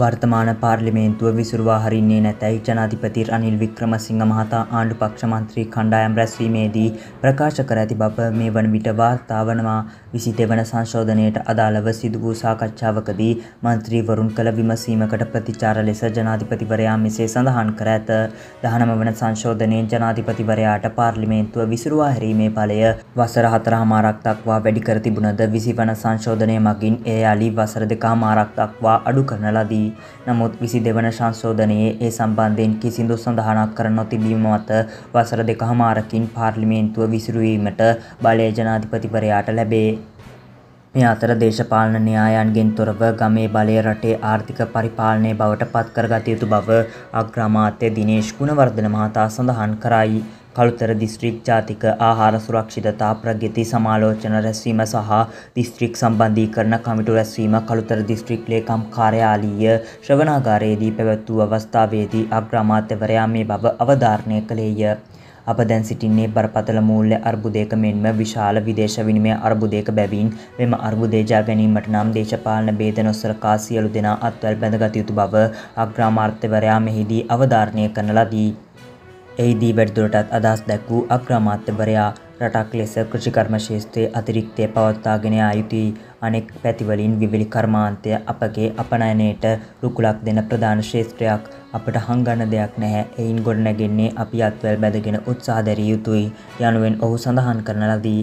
වර්තමාන පාර්ලිමේන්තුව විසුරුවා හරින්නේ නැතැයි ජනාධිපති රනිල් වික්‍රමසිංහ මහතා ආණ්ඩු පක්ෂ මන්ත්‍රී කණ්ඩායම් රැස්වීමේදී ප්‍රකාශ කර ඇති බව මේ වන විට වාර්තා වනවා විසි දෙවන සංශෝධනයට අදාළව සිදු වූ සාකච්ඡාවකදී මන්ත්‍රීවරුන් කළ විමසීමකට ප්‍රතිචාර ලෙස ජනාධිපතිවරයා මෙසේ සඳහන් කර ඇත දහනම වන සංශෝධනයෙන් ජනාධිපතිවරයාට පාර්ලිමේන්තුව විසුරුවා හැරීමේ ඵලය වසර හතරහමාරක් දක්වා වැඩි කර තිබුණද විසි වන සංශෝධනය මගින් ඒ අලි වසර දෙකහමාරක් දක්වා අඩු කරන ලදී තිබී නමුත් විසි දෙවන ශංශෝධනයේ ඒ සම්බන්ධයෙන් කිසිදු සඳහනක් කර නොතිබීම මත වසර දෙකහමාරකින් පාර්ලිමේන්තුව විසිරුවීමට බලය ජනාධිපතිවරයාට ලැබේ. මේ අතර දේශපාලන න්‍යායන්ගෙන් තොරව ගමේ බලය රටේ ආර්ථික පරිපාලනය බවට පත්කරගත යුතු බව අග්‍රාමාත්‍ය දිනේශ් ගුණවර්ධන මහතා සඳහන් කරයි. කළුතර දිස්ත්‍රික් ජාතික ආහාර සුරක්ෂිතතා ප්‍රගති සමාලෝචන රැස්වීම සහ දිස්ත්‍රික් සම්බන්ධීකරණ කමිටු රැස්වීම කළුතර දිස්ත්‍රික් ලේකම් කාර්යාලීය ශ්‍රවණාගාරයේදී පැවැත් වූ අවස්ථාවේදී අග්‍රාමාත්‍යවරයා මේ බව අවධාරණය කළේය. අප දැන් සිටින්නේ බරපතල මූල්‍ය අර්බුදයක මෙන්ම විශාල විදේශ විනිමය අර්බුදයක බැවින් මෙම අර්බුදය ජය ගැනීමට නම් දේශපාලන ભેද නොසලකා සියලු දෙනා අත්වැල් බැඳගත යුතු බව අග්‍රාමාත්‍යවරයා මෙහිදී අවධාරණය කරන ලදී. එහිදී වැඩිදුරටත් අදහස් දැක් වූ අග්‍රාමාත්‍යවරයා රටක් ලෙස කෘෂිකර්ම ශේෂත්‍රයේ අතිරික්තය පවත්වාගෙන යා යුතුයි අනෙක් පැතිවලින් විවිලි කර්මාන්තය අපගේ අපනයනයට රුකුලක් දෙන ප්‍රධාන ශේත්‍රයක් අපට හංගන්න දෙයක් නැහැ එයින් ගොඩනැගෙන්නේ අපි අත්වැල් බැඳගෙන උත්සාහ දැරිය යුතුයි යනුවෙන් ඔහු සඳහන් කරන ලදී